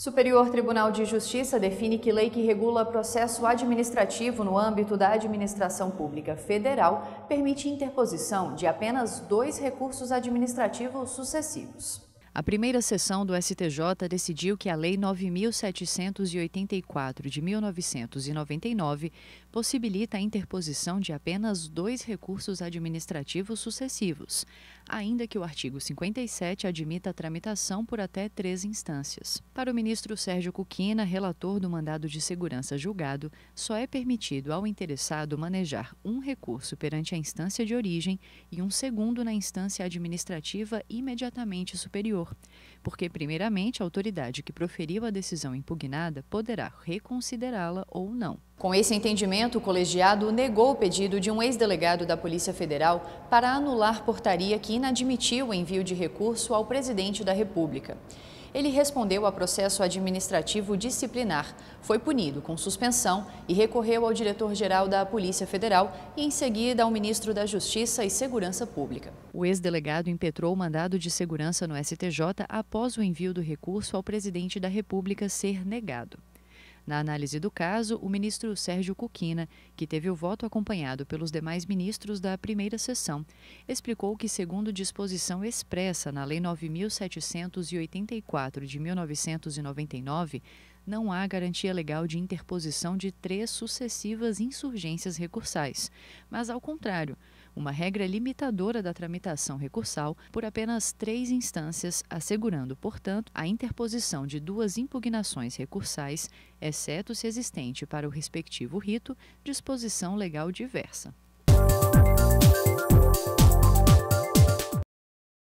Superior Tribunal de Justiça define que lei que regula processo administrativo no âmbito da administração pública federal permite interposição de apenas dois recursos administrativos sucessivos. A primeira sessão do STJ decidiu que a Lei 9.784 de 1999 possibilita a interposição de apenas dois recursos administrativos sucessivos, ainda que o artigo 57 admita a tramitação por até três instâncias. Para o ministro Sérgio Cuquina, relator do mandado de segurança julgado, só é permitido ao interessado manejar um recurso perante a instância de origem e um segundo na instância administrativa imediatamente superior porque, primeiramente, a autoridade que proferiu a decisão impugnada poderá reconsiderá-la ou não. Com esse entendimento, o colegiado negou o pedido de um ex-delegado da Polícia Federal para anular portaria que inadmitiu o envio de recurso ao presidente da República. Ele respondeu a processo administrativo disciplinar, foi punido com suspensão e recorreu ao diretor-geral da Polícia Federal e, em seguida, ao ministro da Justiça e Segurança Pública. O ex-delegado impetrou o mandado de segurança no STJ após o envio do recurso ao presidente da República ser negado. Na análise do caso, o ministro Sérgio Cuquina, que teve o voto acompanhado pelos demais ministros da primeira sessão, explicou que, segundo disposição expressa na Lei 9784 de 1999, não há garantia legal de interposição de três sucessivas insurgências recursais, mas, ao contrário, uma regra limitadora da tramitação recursal por apenas três instâncias, assegurando, portanto, a interposição de duas impugnações recursais, exceto se existente para o respectivo rito disposição legal diversa.